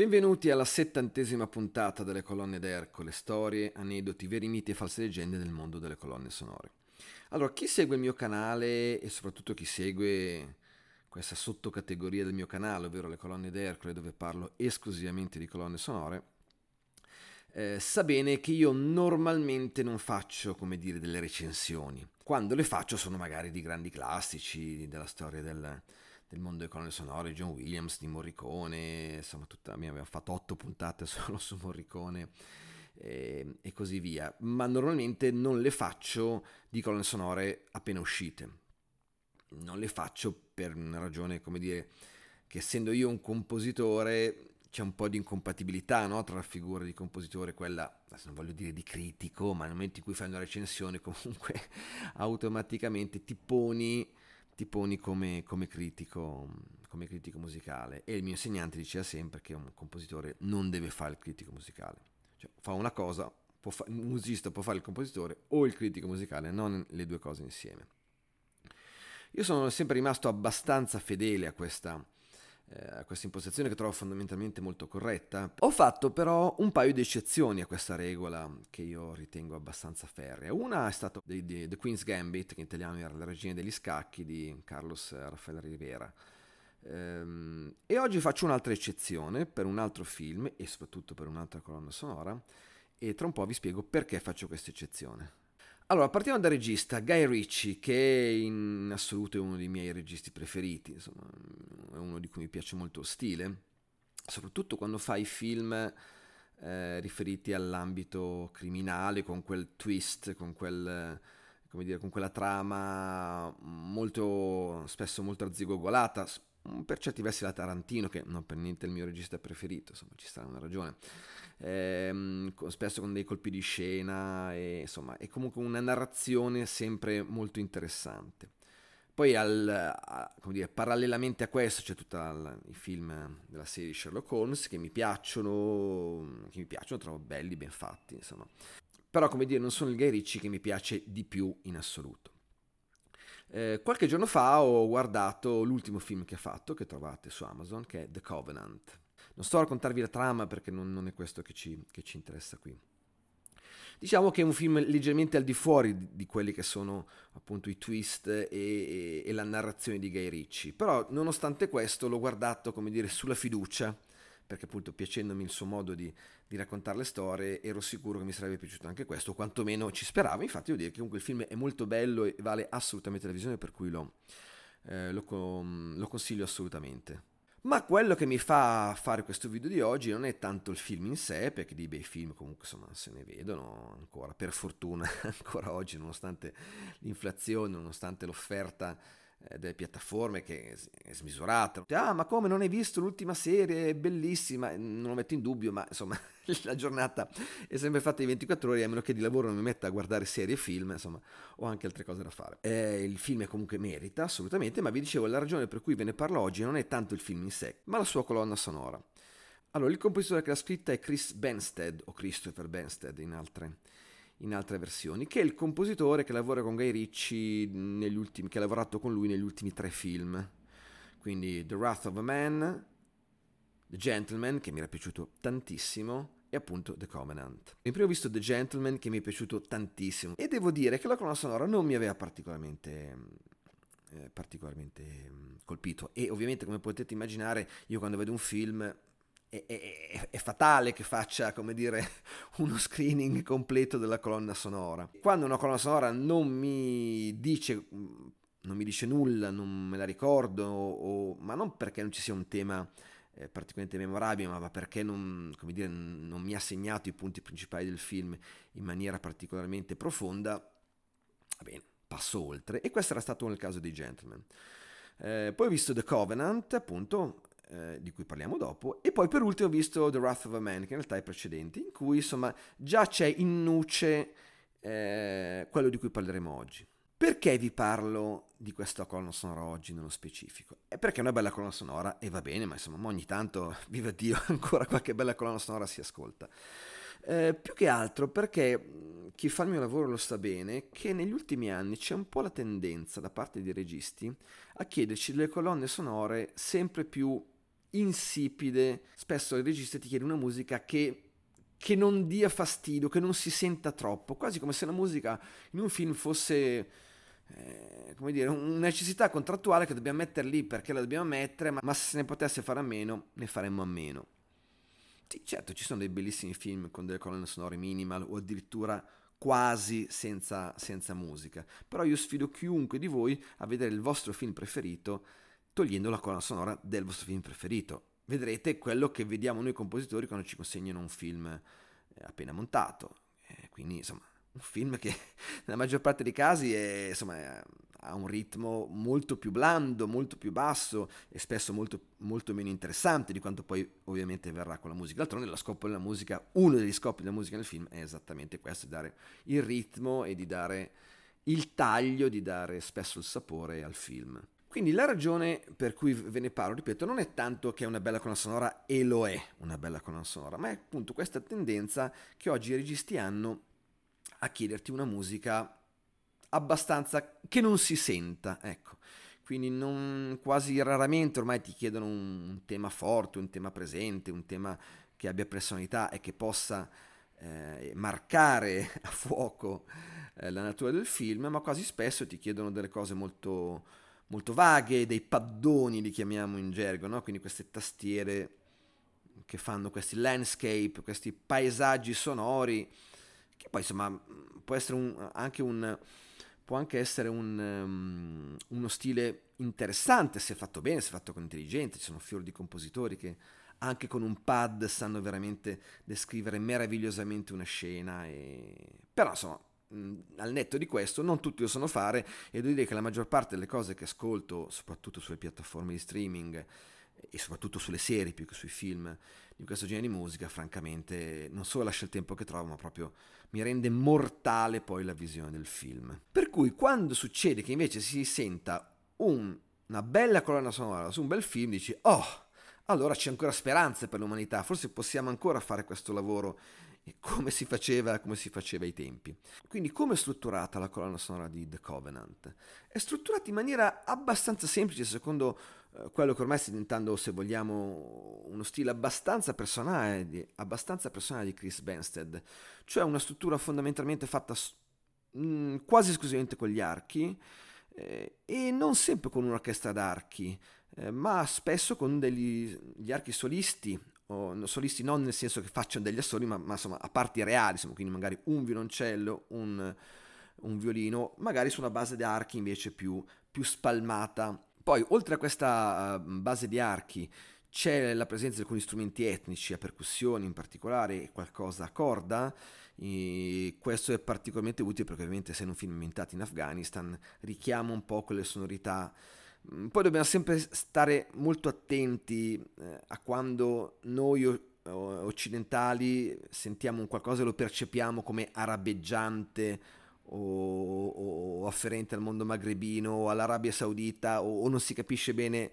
Benvenuti alla settantesima puntata delle colonne d'Ercole, storie, aneddoti, veri miti e false leggende del mondo delle colonne sonore. Allora, chi segue il mio canale e soprattutto chi segue questa sottocategoria del mio canale, ovvero le colonne d'Ercole, dove parlo esclusivamente di colonne sonore, eh, sa bene che io normalmente non faccio, come dire, delle recensioni. Quando le faccio sono magari di grandi classici della storia del, del mondo delle colonne sonore, John Williams, di Morricone, insomma tutta, abbiamo fatto otto puntate solo su Morricone e, ehm, e così via, ma normalmente non le faccio di colonne sonore appena uscite, non le faccio per una ragione, come dire, che essendo io un compositore c'è un po' di incompatibilità no? tra la figura di compositore e quella, non voglio dire di critico, ma nel momento in cui fai una recensione comunque automaticamente ti poni ti poni come, come, critico, come critico musicale. E il mio insegnante diceva sempre che un compositore non deve fare il critico musicale. Cioè, fa una cosa, fa, un musicista può fare il compositore o il critico musicale, non le due cose insieme. Io sono sempre rimasto abbastanza fedele a questa eh, a questa impostazione che trovo fondamentalmente molto corretta. Ho fatto però un paio di eccezioni a questa regola che io ritengo abbastanza ferrea. Una è stata di, di The Queen's Gambit, che in italiano era La regina degli scacchi di Carlos Raffaele Rivera. Ehm, e oggi faccio un'altra eccezione per un altro film e soprattutto per un'altra colonna sonora e tra un po' vi spiego perché faccio questa eccezione. Allora, partiamo dal regista Guy Ritchie, che in assoluto è uno dei miei registi preferiti, insomma, è uno di cui mi piace molto lo stile, soprattutto quando fa i film eh, riferiti all'ambito criminale, con quel twist, con, quel, dire, con quella trama molto, spesso molto arzigogolata, Mm, per certi versi la Tarantino, che non per niente è il mio regista preferito, insomma ci sta una ragione, ehm, spesso con dei colpi di scena, e, insomma è comunque una narrazione sempre molto interessante. Poi al, a, dire, parallelamente a questo c'è tutti i film della serie Sherlock Holmes che mi piacciono, che mi piacciono, trovo belli, ben fatti, insomma. Però come dire, non sono il Guy Ritchie che mi piace di più in assoluto. Eh, qualche giorno fa ho guardato l'ultimo film che ha fatto, che trovate su Amazon, che è The Covenant. Non sto a raccontarvi la trama perché non, non è questo che ci, che ci interessa qui. Diciamo che è un film leggermente al di fuori di, di quelli che sono appunto i twist e, e, e, la narrazione di Guy Ricci, però nonostante questo l'ho guardato come dire sulla fiducia, perché appunto piacendomi il suo modo di, di raccontare le storie, ero sicuro che mi sarebbe piaciuto anche questo, o quantomeno ci speravo, infatti devo dire che comunque il film è molto bello e vale assolutamente la visione, per cui lo, eh, lo, lo consiglio assolutamente. Ma quello che mi fa fare questo video di oggi non è tanto il film in sé, perché di bei film comunque insomma se ne vedono ancora, per fortuna ancora oggi, nonostante l'inflazione, nonostante l'offerta eh, delle piattaforme che è smisurata. Ah, ma come non hai visto l'ultima serie? È bellissima, non lo metto in dubbio, ma insomma la giornata è sempre fatta di 24 ore, a meno che di lavoro non mi metta a guardare serie e film, insomma, ho anche altre cose da fare. Eh, il film comunque merita, assolutamente, ma vi dicevo, la ragione per cui ve ne parlo oggi non è tanto il film in sé, ma la sua colonna sonora. Allora, il compositore che l'ha scritta è Chris Benstead, o Christopher Benstead in altre in altre versioni, che è il compositore che lavora con Guy Ritchie, ultimi, che ha lavorato con lui negli ultimi tre film. Quindi The Wrath of a Man, The Gentleman, che mi era piaciuto tantissimo, e appunto The Covenant. In primo ho visto The Gentleman, che mi è piaciuto tantissimo, e devo dire che la colonna sonora non mi aveva particolarmente eh, particolarmente mm, colpito e ovviamente come potete immaginare io quando vedo un film è, è, è, fatale che faccia, come dire, uno screening completo della colonna sonora. Quando una colonna sonora non mi dice, mm, non mi dice nulla, non me la ricordo, o, ma non perché non ci sia un tema eh, particolarmente memorabile, ma perché non, dire, non mi ha segnato i punti principali del film in maniera particolarmente profonda, va bene, passo oltre. E questo era stato nel caso di Gentleman. Eh, poi ho visto The Covenant, appunto, eh, di cui parliamo dopo, e poi per ultimo ho visto The Wrath of a Man, che in realtà è precedente, in cui insomma già c'è in nuce eh, quello di cui parleremo oggi. Perché vi parlo di questa colonna sonora oggi nello specifico? È perché è una bella colonna sonora e va bene, ma insomma ogni tanto, viva Dio, ancora qualche bella colonna sonora si ascolta. Eh, più che altro perché chi fa il mio lavoro lo sa bene che negli ultimi anni c'è un po' la tendenza da parte dei registi a chiederci delle colonne sonore sempre più insipide, spesso il regista ti chiede una musica che che non dia fastidio, che non si senta troppo, quasi come se la musica in un film fosse eh, come dire, una necessità contrattuale che dobbiamo mettere lì perché la dobbiamo mettere, ma, ma se ne potesse fare a meno, ne faremmo a meno. Sì, certo, ci sono dei bellissimi film con delle colonne sonore minimal o addirittura quasi senza, senza musica, però io sfido chiunque di voi a vedere il vostro film preferito togliendo la colonna sonora del vostro film preferito. Vedrete quello che vediamo noi compositori quando ci consegnano un film eh, appena montato. Eh, quindi, insomma, un film che nella maggior parte dei casi è, insomma, ha un ritmo molto più blando, molto più basso e spesso molto, molto, meno interessante di quanto poi ovviamente verrà con la musica. D'altronde la scopo della musica, uno degli scopi della musica nel film è esattamente questo, di dare il ritmo e di dare il taglio, di dare spesso il sapore al film. Quindi la ragione per cui ve ne parlo, ripeto, non è tanto che è una bella colonna sonora e lo è una bella colonna sonora, ma è appunto questa tendenza che oggi i registi hanno a chiederti una musica abbastanza che non si senta, ecco. Quindi non, quasi raramente ormai ti chiedono un, un tema forte, un tema presente, un tema che abbia personalità e che possa eh, marcare a fuoco eh, la natura del film, ma quasi spesso ti chiedono delle cose molto molto vaghe, dei paddoni li chiamiamo in gergo, no? quindi queste tastiere che fanno questi landscape, questi paesaggi sonori, che poi insomma può essere un, anche un può anche essere un, um, uno stile interessante se fatto bene, se fatto con intelligenza, ci sono fior di compositori che anche con un pad sanno veramente descrivere meravigliosamente una scena, e... però insomma al netto di questo, non tutti lo sanno fare e devo dire che la maggior parte delle cose che ascolto, soprattutto sulle piattaforme di streaming e soprattutto sulle serie più che sui film di questo genere di musica, francamente non solo lascia il tempo che trovo, ma proprio mi rende mortale poi la visione del film. Per cui quando succede che invece si senta un, una bella colonna sonora su un bel film, dici, oh, allora c'è ancora speranza per l'umanità, forse possiamo ancora fare questo lavoro come si faceva, come si faceva ai tempi. Quindi come è strutturata la colonna sonora di The Covenant? È strutturata in maniera abbastanza semplice secondo eh, quello che ormai sta diventando, se vogliamo, uno stile abbastanza personale, di, abbastanza personale di Chris Benstead, cioè una struttura fondamentalmente fatta mm, quasi esclusivamente con gli archi eh, e non sempre con un'orchestra d'archi, eh, ma spesso con degli archi solisti oh, solisti non nel senso che facciano degli assoli, ma, ma insomma a parti reali, insomma, quindi magari un violoncello, un, un, violino, magari su una base di archi invece più, più spalmata. Poi oltre a questa ehm, base di archi c'è la presenza di alcuni strumenti etnici, a percussioni in particolare, qualcosa a corda. E questo è particolarmente utile perché ovviamente essendo un film ambientato in Afghanistan richiama un po' quelle sonorità Mm, poi dobbiamo sempre stare molto attenti eh, a quando noi occidentali sentiamo un qualcosa e lo percepiamo come arabeggiante o, o, o afferente al mondo magrebino o all'Arabia Saudita o, o non si capisce bene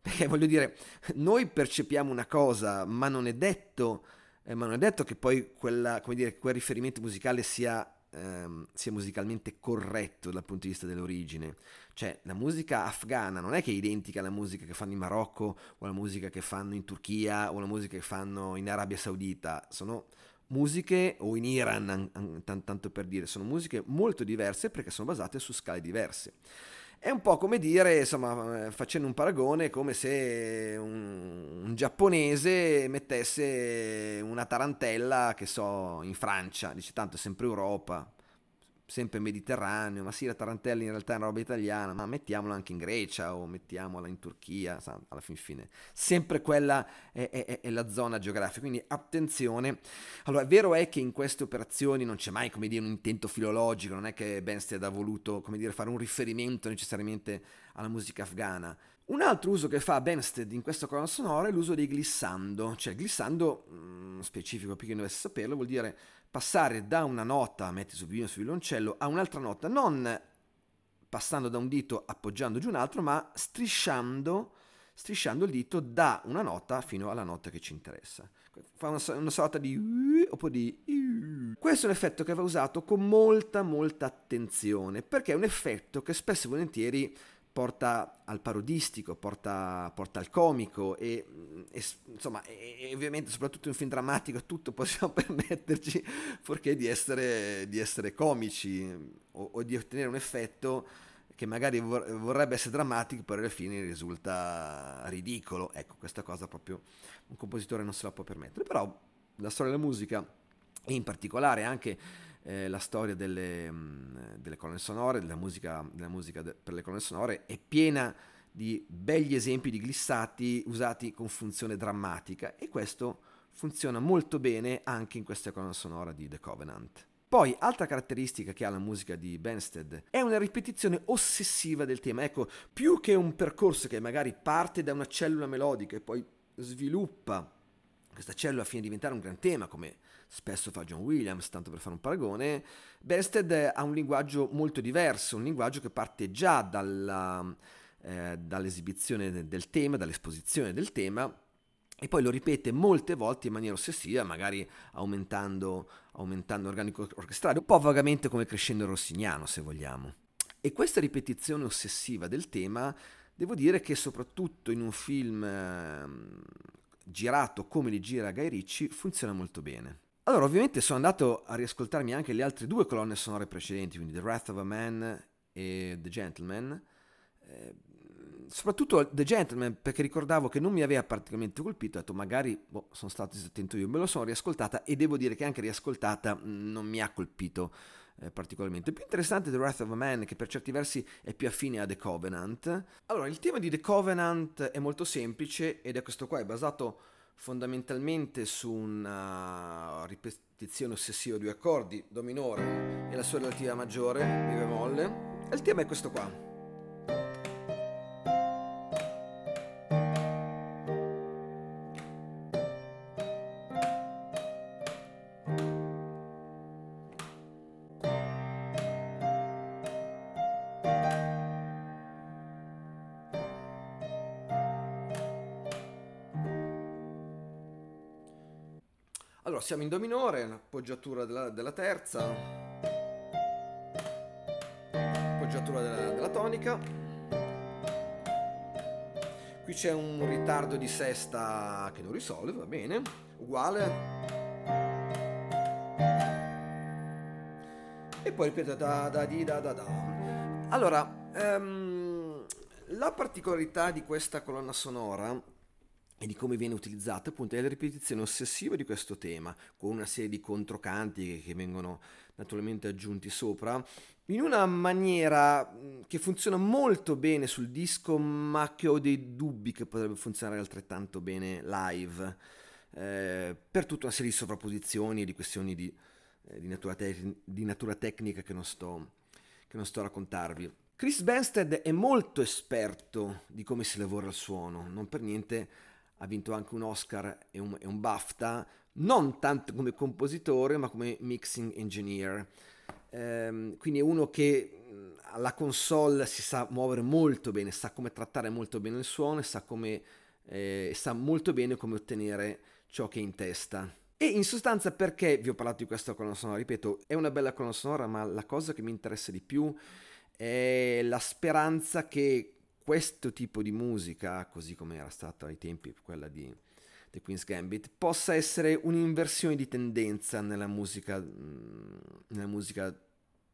perché voglio dire, noi percepiamo una cosa, ma non è detto, eh, non è detto che poi quella, dire, quel riferimento musicale sia ehm, sia musicalmente corretto dal punto di vista dell'origine. Cioè, la musica afghana non è che è identica alla musica che fanno in Marocco o alla musica che fanno in Turchia o alla musica che fanno in Arabia Saudita. Sono musiche, o in Iran, tanto per dire, sono musiche molto diverse perché sono basate su scale diverse. È un po' come dire, insomma, eh, facendo un paragone, come se un, un, giapponese mettesse una tarantella, che so, in Francia, dice tanto è sempre Europa, sempre mediterraneo, ma sì la tarantella in realtà è una roba italiana, ma mettiamola anche in Grecia o mettiamola in Turchia, alla fin fine, sempre quella è, è, è, la zona geografica, quindi attenzione. Allora, è vero è che in queste operazioni non c'è mai, come dire, un intento filologico, non è che Benstead ha voluto, come dire, fare un riferimento necessariamente alla musica afghana, un altro uso che fa Benstead in questa colonna sonora è l'uso dei glissando, cioè glissando, mh, mm, specifico per chi non dovesse saperlo, vuol dire passare da una nota, metti sul violino, sul violoncello, a un'altra nota, non passando da un dito appoggiando giù un altro, ma strisciando, strisciando il dito da una nota fino alla nota che ci interessa. Fa una, una sorta di oppure di Questo è un effetto che va usato con molta molta attenzione, perché è un effetto che spesso e volentieri porta al parodistico, porta, porta al comico e, e insomma, e, e ovviamente soprattutto in film drammatico tutto possiamo permetterci fuorché di essere, di essere comici o, o, di ottenere un effetto che magari vor, vorrebbe essere drammatico, però alla fine risulta ridicolo. Ecco, questa cosa proprio un compositore non se la può permettere. Però la storia della musica in particolare anche eh, la storia delle, mm, delle, colonne sonore, della musica, della musica de- per le colonne sonore, è piena di begli esempi di glissati usati con funzione drammatica e questo funziona molto bene anche in questa colonna sonora di The Covenant. Poi, altra caratteristica che ha la musica di Benstead è una ripetizione ossessiva del tema. Ecco, più che un percorso che magari parte da una cellula melodica e poi sviluppa questa cellula fine di diventare un gran tema, come spesso fa John Williams, tanto per fare un paragone, Bersted ha un linguaggio molto diverso, un linguaggio che parte già dalla, eh, dall'esibizione del tema, dall'esposizione del tema, e poi lo ripete molte volte in maniera ossessiva, magari aumentando, aumentando organico orchestrale, un po' vagamente come crescendo rossignano, se vogliamo. E questa ripetizione ossessiva del tema, devo dire che soprattutto in un film... Eh, girato come li gira Guy Ricci, funziona molto bene. Allora, ovviamente sono andato a riascoltarmi anche le altre due colonne sonore precedenti, quindi The Wrath of a Man e The Gentleman. Eh, soprattutto The Gentleman, perché ricordavo che non mi aveva particolarmente colpito, ho detto magari boh, sono stato disattento io, me lo sono riascoltata e devo dire che anche riascoltata mm, non mi ha colpito eh, particolarmente. Più interessante The Wrath of a Man, che per certi versi è più affine a The Covenant. Allora, il tema di The Covenant è molto semplice ed è questo qua, è basato fondamentalmente su una ripetizione ossessiva di due accordi, Do minore e la sua relativa maggiore, Mi bemolle. E il tema è questo qua. Allora, siamo in Do minore, appoggiatura della, della terza, appoggiatura della, della tonica. Qui c'è un ritardo di sesta che non risolve, va bene, uguale. E poi ripeto da da di da da da. Allora, ehm, la particolarità di questa colonna sonora e di come viene utilizzata appunto è la ripetizione ossessiva di questo tema, con una serie di controcanti che vengono naturalmente aggiunti sopra, in una maniera che funziona molto bene sul disco, ma che ho dei dubbi che potrebbe funzionare altrettanto bene live, eh, per tutta una serie di sovrapposizioni e di questioni di, eh, di, natura, te- di natura, tecnica che non sto, che non sto a raccontarvi. Chris Benstead è molto esperto di come si lavora il suono, non per niente ha vinto anche un Oscar e un, e un BAFTA, non tanto come compositore ma come mixing engineer. Ehm, quindi è uno che alla console si sa muovere molto bene, sa come trattare molto bene il suono e sa, come, eh, sa molto bene come ottenere ciò che è in testa. E in sostanza perché vi ho parlato di questa colonna sonora? Ripeto, è una bella colonna sonora, ma la cosa che mi interessa di più è la speranza che questo tipo di musica, così come era stata ai tempi quella di The Queen's Gambit, possa essere un'inversione di tendenza nella musica, mm, nella musica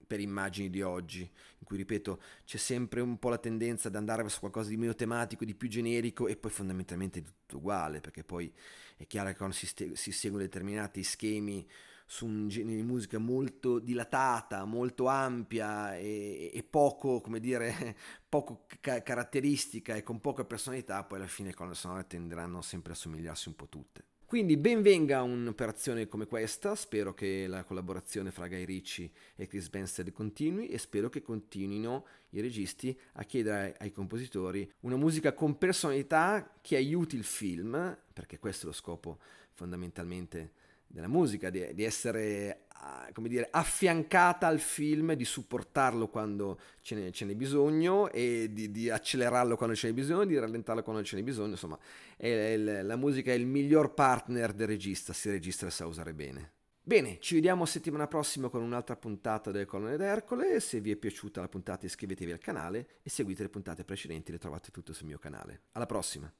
per immagini di oggi, in cui ripeto c'è sempre un po' la tendenza ad andare verso qualcosa di meno tematico, di più generico e poi fondamentalmente tutto uguale, perché poi è chiaro che quando si, ste- si seguono determinati schemi su un genere di musica molto dilatata, molto ampia e, e poco, come dire, poco ca- caratteristica e con poca personalità, poi alla fine con le sonore tenderanno sempre a somigliarsi un po' tutte. Quindi benvenga un'operazione come questa, spero che la collaborazione fra Guy Ricci e Chris Benstead continui e spero che continuino i registi a chiedere ai, compositori una musica con personalità che aiuti il film, perché questo è lo scopo fondamentalmente della musica, di, di essere ah, come dire, affiancata al film, di supportarlo quando ce n'è, ce n'è bisogno e di, di, accelerarlo quando ce n'è bisogno, di rallentarlo quando ce n'è bisogno, insomma, è, è, la musica è il miglior partner del regista, se il regista sa usare bene. Bene, ci vediamo settimana prossima con un'altra puntata delle colonne d'Ercole, se vi è piaciuta la puntata iscrivetevi al canale e seguite le puntate precedenti, le trovate tutte sul mio canale. Alla prossima!